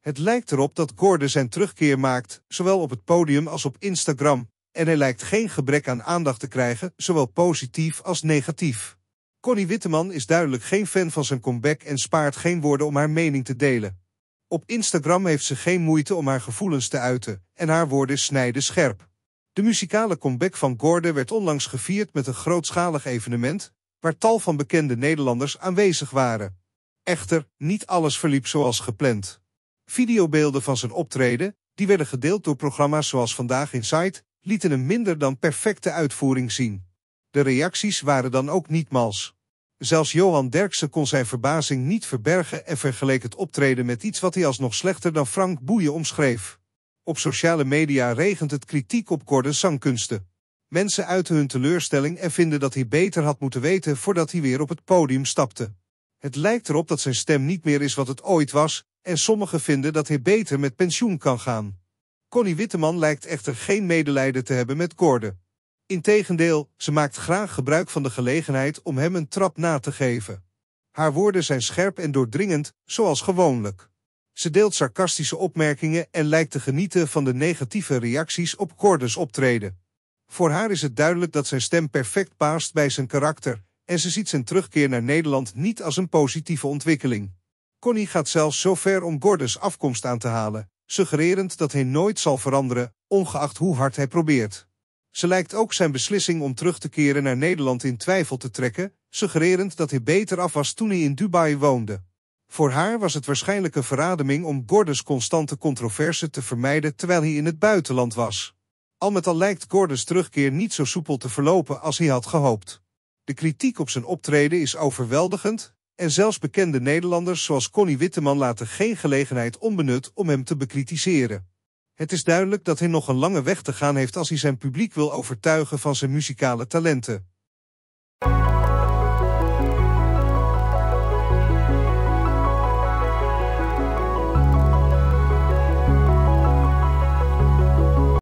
Het lijkt erop dat Gordon zijn terugkeer maakt, zowel op het podium als op Instagram, en hij lijkt geen gebrek aan aandacht te krijgen, zowel positief als negatief. Connie Witteman is duidelijk geen fan van zijn comeback en spaart geen woorden om haar mening te delen. Op Instagram heeft ze geen moeite om haar gevoelens te uiten en haar woorden snijden scherp. De muzikale comeback van Gordon werd onlangs gevierd met een grootschalig evenement, waar tal van bekende Nederlanders aanwezig waren. Echter, niet alles verliep zoals gepland. Videobeelden van zijn optreden, die werden gedeeld door programma's zoals Vandaag Insight, lieten een minder dan perfecte uitvoering zien. De reacties waren dan ook niet mals. Zelfs Johan Derksen kon zijn verbazing niet verbergen en vergeleek het optreden met iets wat hij als nog slechter dan Frank Boeien omschreef. Op sociale media regent het kritiek op korde zangkunsten. Mensen uiten hun teleurstelling en vinden dat hij beter had moeten weten voordat hij weer op het podium stapte. Het lijkt erop dat zijn stem niet meer is wat het ooit was, en sommigen vinden dat hij beter met pensioen kan gaan. Connie Witteman lijkt echter geen medelijden te hebben met Gordon. Integendeel, ze maakt graag gebruik van de gelegenheid om hem een trap na te geven. Haar woorden zijn scherp en doordringend, zoals gewoonlijk. Ze deelt sarcastische opmerkingen en lijkt te genieten van de negatieve reacties op Gordons optreden. Voor haar is het duidelijk dat zijn stem perfect paast bij zijn karakter en ze ziet zijn terugkeer naar Nederland niet als een positieve ontwikkeling. Connie gaat zelfs zo ver om Gordes' afkomst aan te halen, suggererend dat hij nooit zal veranderen, ongeacht hoe hard hij probeert. Ze lijkt ook zijn beslissing om terug te keren naar Nederland in twijfel te trekken, suggererend dat hij beter af was toen hij in Dubai woonde. Voor haar was het waarschijnlijk een verademing om Gordes' constante controverse te vermijden terwijl hij in het buitenland was. Al met al lijkt Gordons terugkeer niet zo soepel te verlopen als hij had gehoopt. De kritiek op zijn optreden is overweldigend, en zelfs bekende Nederlanders zoals Connie Witteman laten geen gelegenheid onbenut om hem te bekritiseren. Het is duidelijk dat hij nog een lange weg te gaan heeft als hij zijn publiek wil overtuigen van zijn muzikale talenten.